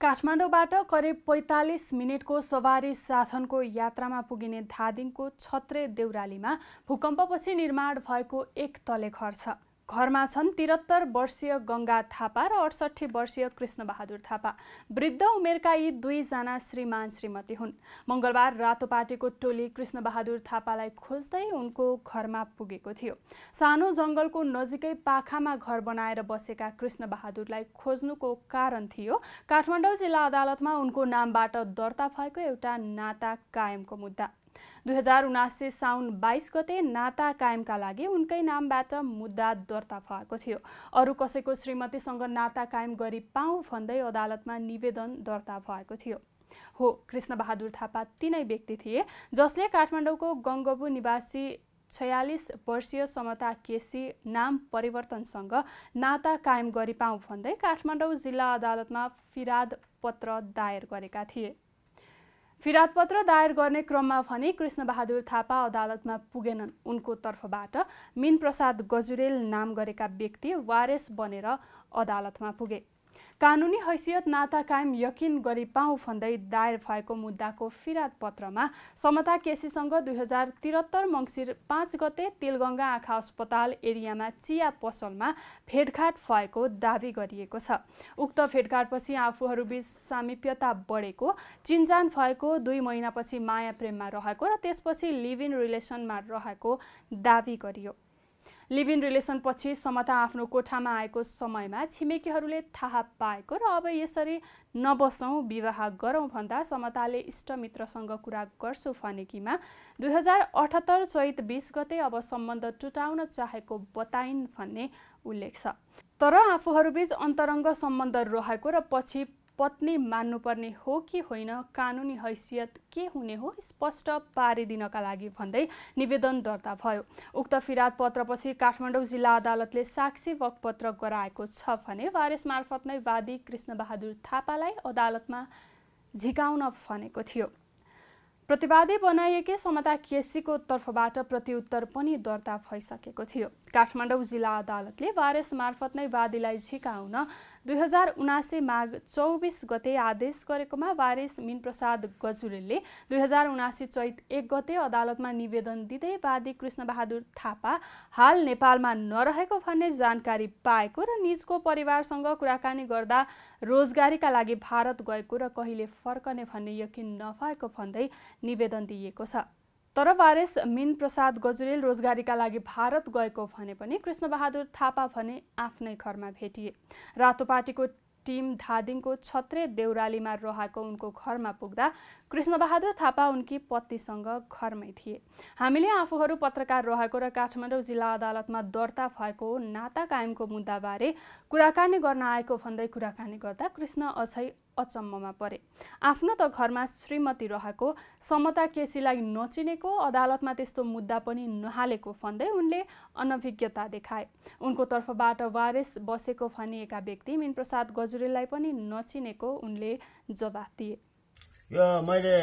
काठमाडौँबाट करिब पैँतालिस मिनटको सवारी साधनको यात्रामा पुगिने धादिङको छत्रे देउरालीमा भूकम्पपछि निर्माण भएको एक तले घर छ घरमा छन् तिहत्तर वर्षीय गङ्गा थापा र अडसट्ठी वर्षीय कृष्णबहादुर थापा वृद्ध उमेरका यी दुईजना श्रीमान श्रीमती हुन् मङ्गलबार रातोपाटीको टोली कृष्णबहादुर थापालाई खोज्दै उनको घरमा पुगेको थियो सानो जङ्गलको नजिकै पाखामा घर बनाएर बसेका कृष्णबहादुरलाई खोज्नुको कारण थियो काठमाडौँ जिल्ला अदालतमा उनको नामबाट दर्ता भएको एउटा नाता कायमको मुद्दा दुई हजार उनासी साउन बाइस गते नाता कायमका लागि उनकै नामबाट मुद्दा दर्ता भएको थियो अरू कसैको श्रीमतीसँग नाता कायम गरी पाऊ भन्दै अदालतमा निवेदन दर्ता भएको थियो हो कृष्णबहादुर थापा तिनै व्यक्ति थिए जसले काठमाडौँको गङ्गबु निवासी छयालिस वर्षीय समता केसी नाम परिवर्तनसँग नाता कायम गरी पाऊ भन्दै काठमाडौँ जिल्ला अदालतमा फिराद पत्र दायर गरेका थिए फिरातपत्र दायर गर्ने क्रममा भने कृष्णबहादुर थापा अदालतमा पुगेनन् उनको तर्फबाट मिनप्रसाद गजुरेल नाम गरेका व्यक्ति वारेस बनेर अदालतमा पुगे कानुनी हैसियत नाता कायम यकिन गरी पाऊ भन्दै दायर भएको मुद्दाको फिराद पत्रमा समता केसीसँग दुई हजार त्रिहत्तर मङ्सिर पाँच गते तेलगङ्गा आँखा अस्पताल एरियामा चिया पसलमा भेटघाट भएको दावी गरिएको छ उक्त भेटघाटपछि आफूहरूबीच सामिप्यता बढेको चिन्जान भएको दुई महिनापछि माया प्रेममा रहेको र त्यसपछि लिभ इन रिलेसनमा रहेको दावी गरियो लिभ इन पछि समता आफ्नो कोठामा आएको समयमा छिमेकीहरूले थाहा पाएको र अब यसरी नबसौँ विवाह गरौँ भन्दा समताले इष्टमित्रसँग कुरा गर्छु फनेकीमा दुई हजार अठहत्तर चैत बिस गते अब सम्बन्ध टुटाउन चाहेको बताइन् भन्ने उल्लेख छ तर आफूहरूबीच अन्तरङ्ग सम्बन्ध रहेको र पछि पत्नी मान्नुपर्ने हो कि होइन कानुनी हैसियत के हुने हो स्पष्ट पारिदिनका लागि भन्दै निवेदन दर्ता भयो उक्त फिराद पत्रपछि काठमाडौँ जिल्ला अदालतले साक्षी वकपत्र गराएको छ भने वारेस मार्फत नै वादी कृष्णबहादुर थापालाई अदालतमा झिकाउन भनेको थियो प्रतिवादी बनाइएकै समता केसीको तर्फबाट प्रत्युत्तर पनि दर्ता भइसकेको थियो काठमाडौँ जिल्ला अदालतले वारेस मार्फत नै वादीलाई झिकाउन दुई हजार उनासी माघ चौबिस गते आदेश गरेकोमा वारिस मिनप्रसाद गजुरेलले दुई हजार उनासी चैत एक गते अदालतमा निवेदन दिँदै वादी कृष्णबहादुर थापा हाल नेपालमा नरहेको भन्ने जानकारी पाएको र निजको परिवारसँग कुराकानी गर्दा रोजगारीका लागि भारत गएको र कहिले फर्कने भन्ने यकिन नभएको भन्दै निवेदन दिएको छ तर वारेस मिन प्रसाद गजुरेल रोजगारीका लागि भारत गएको भने पनि कृष्णबहादुर थापा भने आफ्नै घरमा भेटिए रातो पार्टीको टिम धादिङको छत्रे देउरालीमा रहेको उनको घरमा पुग्दा कृष्णबहादुर थापा उनकी पत्नीसँग घरमै थिए हामीले आफूहरू पत्रकार रहेको र काठमाडौँ जिल्ला अदालतमा दर्ता भएको नाता कायमको मुद्दाबारे कुराकानी गर्न आएको भन्दै कुराकानी गर्दा कृष्ण अझै अचम्ममा परे आफ्नो त घरमा श्रीमती रहेको समता केसीलाई नचिनेको अदालतमा त्यस्तो मुद्दा पनि नहालेको भन्दै उनले अनभिज्ञता देखाए उनको तर्फबाट वारेस बसेको भनिएका व्यक्ति मिनप्रसाद गजुरेललाई पनि नचिनेको उनले जवाफ दिए यो मैले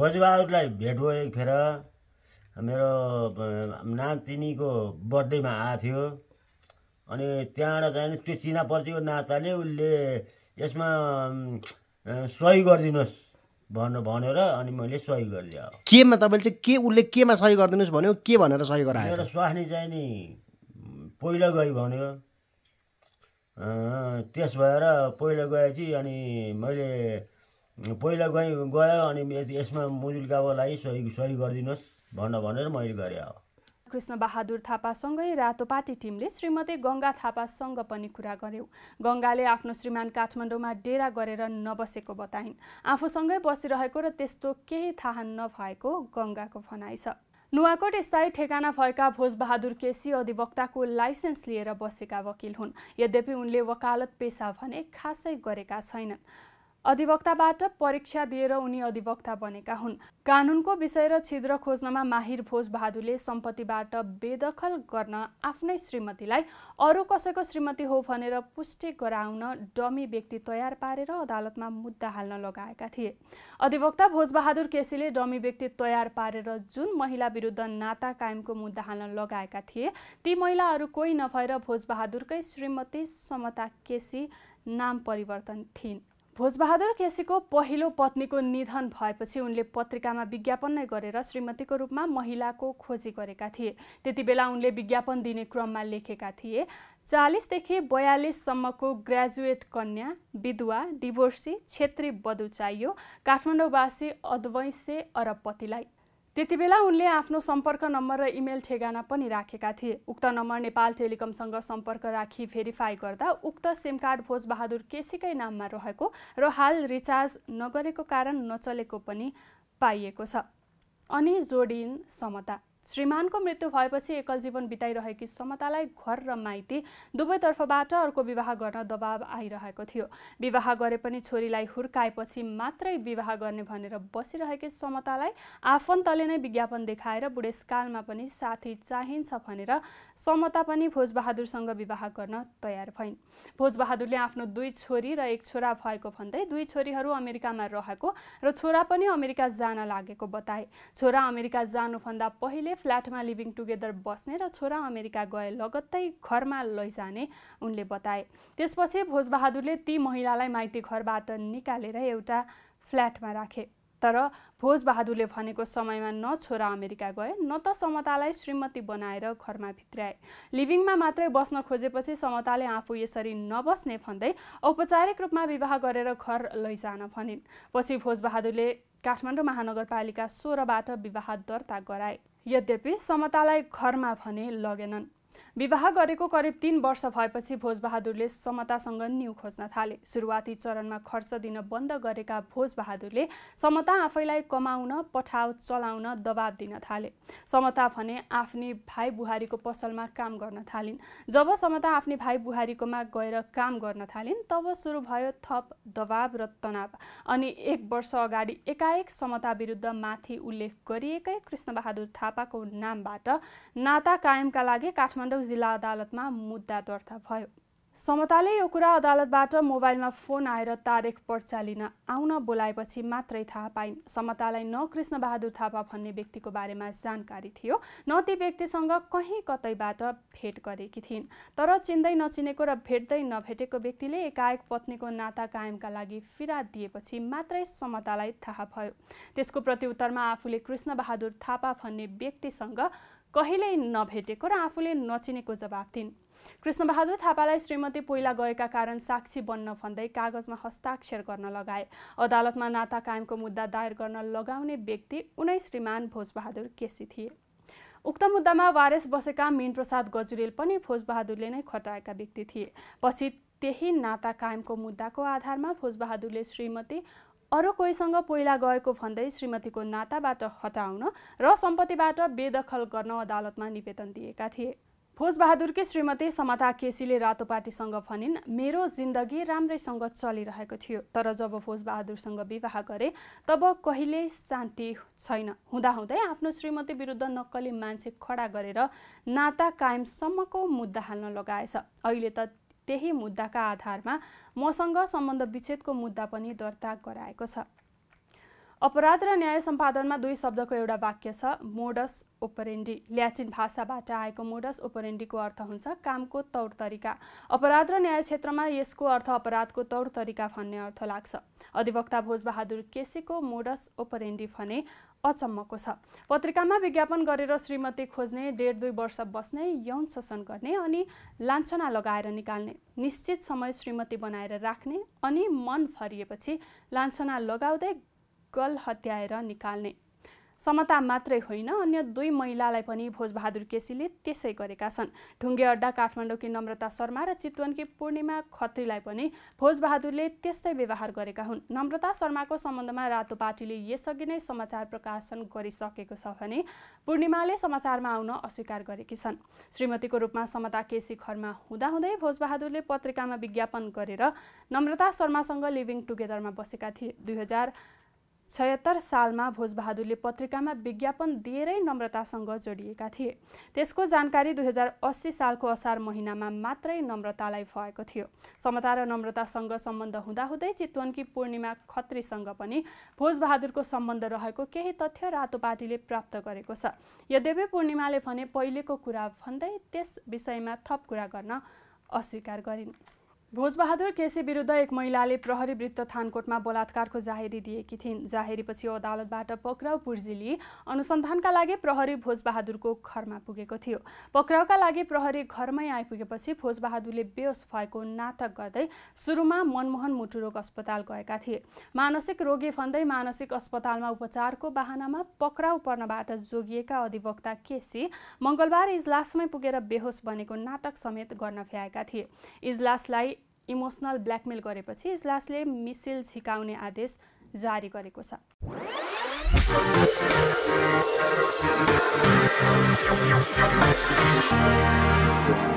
भोजबहादुरलाई भेट भयो मेरो नातिनीको बर्थडेमा आएको थियो अनि त्यहाँबाट चाहिँ त्यो चिना पर्चीको नाताले उसले यसमा सही गरिदिनुहोस् भन्नु भनेर अनि मैले सही गरिदिएँ केमा तपाईँले चाहिँ के उसले केमा सही गरिदिनुहोस् भन्यो के भनेर सही गरायो मेरो स्वास्नी चाहिँ नि पहिला गयो भन्यो त्यस भएर पहिला गएपछि अनि मैले पहिला गएँ गयो अनि यसमा मुजुल लागि सही सही गरिदिनुहोस् भन्न भनेर मैले गरेँ कृष्ण बहादुर थापासँगै रातो पार्टी टिमले श्रीमती गङ्गा थापासँग पनि कुरा गर्यो गङ्गाले आफ्नो श्रीमान काठमाडौँमा डेरा गरेर नबसेको बताइन् आफूसँगै बसिरहेको र त्यस्तो केही थाहा नभएको गङ्गाको भनाइ छ नुवाकोट स्थायी ठेगाना भएका भोजबहादुर केसी अधिवक्ताको लाइसेन्स लिएर बसेका वकिल हुन् यद्यपि उनले वकालत पेसा भने खासै गरेका छैनन् अधिवक्ताबाट परीक्षा दिएर उनी अधिवक्ता बनेका हुन् कानुनको विषय र छिद्र खोज्नमा माहिर भोज बहादुरले सम्पत्तिबाट बेदखल गर्न आफ्नै श्रीमतीलाई अरू कसैको श्रीमती हो भनेर पुष्टि गराउन डमी व्यक्ति तयार पारेर अदालतमा मुद्दा हाल्न लगाएका थिए अधिवक्ता भोजबहादुर केसीले डमी व्यक्ति तयार पारेर जुन महिला विरुद्ध नाता कायमको मुद्दा हाल्न लगाएका थिए ती महिलाहरू कोही नभएर भोजबहादुरकै श्रीमती समता केसी नाम परिवर्तन थिइन् भोजबहादुर केसीको पहिलो पत्नीको निधन भएपछि उनले पत्रिकामा विज्ञापन नै गरेर श्रीमतीको रूपमा महिलाको खोजी गरेका थिए त्यति बेला उनले विज्ञापन दिने क्रममा लेखेका थिए चालिसदेखि बयालिससम्मको ग्रेजुएट कन्या विधवा डिभोर्सी क्षेत्री बधु चाहियो काठमाडौँवासी अद्वैंसे अरबपतिलाई त्यति बेला उनले आफ्नो सम्पर्क नम्बर र इमेल ठेगाना पनि राखेका थिए उक्त नम्बर नेपाल टेलिकमसँग सम्पर्क राखी भेरिफाई गर्दा उक्त सिम कार्ड भोजबहादुर केसीकै नाममा रहेको र हाल रिचार्ज नगरेको कारण नचलेको पनि पाइएको छ अनि जोडिन समता श्रीमानको मृत्यु भएपछि एकल जीवन बिताइरहेकी समतालाई घर र माइती दुवैतर्फबाट अर्को विवाह गर्न दबाव आइरहेको थियो विवाह गरे पनि छोरीलाई हुर्काएपछि मात्रै विवाह गर्ने भनेर बसिरहेकी समतालाई आफन्तले नै विज्ञापन देखाएर बुढेसकालमा पनि साथी चाहिन्छ भनेर समता पनि भोजबहादुरसँग विवाह गर्न तयार भइन् भोजबहादुरले आफ्नो दुई छोरी र एक छोरा भएको भन्दै दुई छोरीहरू अमेरिकामा रहेको र छोरा पनि अमेरिका जान लागेको बताए छोरा अमेरिका जानुभन्दा पहिले उनले फ्ल्याटमा लिभिङ टुगेदर बस्ने र छोरा अमेरिका गए लगत्तै घरमा लैजाने उनले बताए त्यसपछि भोजबहादुरले ती महिलालाई माइती घरबाट निकालेर एउटा फ्ल्याटमा राखे तर भोजबहादुरले भनेको समयमा न छोरा अमेरिका गए न त समतालाई श्रीमती बनाएर घरमा भित्राए लिभिङमा मात्रै बस्न खोजेपछि समताले आफू यसरी नबस्ने भन्दै औपचारिक रूपमा विवाह गरेर घर लैजान भनिन् पछि भोजबहादुरले काठमाडौँ महानगरपालिका सोह्रबाट विवाह दर्ता गराए यद्यपि समतालाई घरमा भने लगेनन् विवाह गरेको करिब तीन वर्ष भएपछि भोजबहादुरले समतासँग न्यु खोज्न थाले सुरुवाती चरणमा खर्च दिन बन्द गरेका भोजबहादुरले समता आफैलाई कमाउन पठाउ चलाउन दबाब दिन थाले समता भने आफ्नै भाइ बुहारीको पसलमा काम गर्न थालिन् जब समता आफ्नै भाइ बुहारीकोमा गएर काम गर्न थालिन् तब सुरु भयो थप दबाब र तनाव अनि एक वर्ष अगाडि एकाएक समता विरुद्ध माथि उल्लेख गरिएकै कृष्णबहादुर थापाको नामबाट नाता कायमका लागि काठमाडौँ जिल्ला अदालतमा मुद्दा दर्ता भयो समताले यो कुरा अदालतबाट मोबाइलमा फोन आएर तारेक पर्चा लिन आउन बोलाएपछि मात्रै थाहा पाइन् समतालाई न कृष्णबहादुर थापा भन्ने व्यक्तिको बारेमा जानकारी थियो न ती व्यक्तिसँग कहीँ कतैबाट भेट गरेकी थिइन् तर चिन्दै नचिनेको र भेट्दै नभेटेको व्यक्तिले एकाएक पत्नीको नाता कायमका लागि फिरात दिएपछि मात्रै समतालाई थाहा भयो त्यसको प्रत्युत्तरमा आफूले कृष्णबहादुर थापा भन्ने व्यक्तिसँग कहिल्यै नभेटेको र आफूले नचिनेको जवाब दिन् कृष्णबहादुर थापालाई श्रीमती पोइला गएका कारण साक्षी बन्न भन्दै कागजमा हस्ताक्षर गर्न लगाए अदालतमा नाता कायमको मुद्दा दायर गर्न लगाउने व्यक्ति उनै श्रीमान भोजबहादुर केसी थिए उक्त मुद्दामा वारेस बसेका मिनप्रसाद गजुरेल पनि भोजबहादुरले नै खटाएका व्यक्ति थिए पछि त्यही नाता कायमको मुद्दाको आधारमा भोजबहादुरले श्रीमती अरू कोहीसँग पहिला गएको भन्दै श्रीमतीको नाताबाट हटाउन र सम्पत्तिबाट बेदखल गर्न अदालतमा निवेदन दिएका थिए भोजबहादुरकी श्रीमती समता केसीले रातो पार्टीसँग भनिन् मेरो जिन्दगी राम्रैसँग चलिरहेको थियो तर जब भोजबहादुरसँग विवाह गरे तब कहिले शान्ति छैन हुँदाहुँदै आफ्नो श्रीमती विरुद्ध नक्कली मान्छे खडा गरेर नाता कायमसम्मको मुद्दा हाल्न लगाएछ अहिले त त्यही मुद्दाका आधारमा मसँग सम्बन्ध विच्छेदको मुद्दा पनि दर्ता गराएको छ अपराध र न्याय सम्पादनमा दुई शब्दको एउटा वाक्य छ मोडस ओपरेन्डी ल्याटिन भाषाबाट आएको मोडस ओपरेन्डीको अर्थ हुन्छ कामको तौर तरिका अपराध र न्याय क्षेत्रमा यसको अर्थ अपराधको तौर तरिका भन्ने अर्थ लाग्छ अधिवक्ता भोजबहादुर केसीको मोडस ओपरेन्डी भने अचम्मको छ पत्रिकामा विज्ञापन गरेर श्रीमती खोज्ने डेढ दुई वर्ष बस्ने यौन शोषण गर्ने अनि लान्छना लगाएर निकाल्ने निश्चित समय श्रीमती बनाएर राख्ने अनि मन फरिएपछि लान्छना लगाउँदै गल हत्याएर निकाल्ने समता मात्रै होइन अन्य दुई महिलालाई पनि भोजबहादुर केसीले त्यसै गरेका छन् ढुङ्गे अड्डा काठमाडौँकी नम्रता शर्मा र चितवनकी पूर्णिमा खत्रीलाई पनि भोजबहादुरले त्यस्तै व्यवहार गरेका हुन् नम्रता शर्माको सम्बन्धमा रातो पार्टीले यसअघि नै समाचार प्रकाशन गरिसकेको छ भने पूर्णिमाले समाचारमा आउन अस्वीकार गरेकी छन् श्रीमतीको रूपमा समता केसी खर्मा हुँदाहुँदै भोजबहादुरले पत्रिकामा विज्ञापन गरेर नम्रता शर्मासँग लिभिङ टुगेदरमा बसेका थिए दुई हजार छयत्तर सालमा भोजबहादुरले पत्रिकामा विज्ञापन दिएरै नम्रतासँग जोडिएका थिए त्यसको जानकारी दुई हजार अस्सी सालको असार महिनामा मात्रै नम्रतालाई भएको थियो समता र नम्रतासँग सम्बन्ध हुँदाहुँदै चितवनकी पूर्णिमा खत्रीसँग पनि भोजबहादुरको सम्बन्ध रहेको केही तथ्य रातो पार्टीले प्राप्त गरेको छ यद्यपि पूर्णिमाले भने पहिलेको कुरा भन्दै त्यस विषयमा थप कुरा गर्न अस्वीकार गरिन् भोजबहादुर केसी विरुद्ध एक महिलाले प्रहरी वृत्त थानकोटमा बलात्कारको जाहेरी दिएकी थिइन् जाहेरीपछि अदालतबाट पक्राउ लिई अनुसन्धानका लागि प्रहरी भोजबहादुरको घरमा पुगेको थियो पक्राउका लागि प्रहरी घरमै आइपुगेपछि भोजबहादुरले बेहोस भएको नाटक गर्दै सुरुमा मनमोहन मुटु रोग अस्पताल गएका थिए मानसिक रोगी भन्दै मानसिक अस्पतालमा उपचारको बाहनामा पक्राउ पर्नबाट जोगिएका अधिवक्ता केसी मङ्गलबार इजलासमै पुगेर बेहोस बनेको नाटक समेत गर्न भ्याएका थिए इजलासलाई इमोसनल ब्ल्याकमेल गरेपछि इजलासले मिसिल छिकाउने आदेश जारी गरेको छ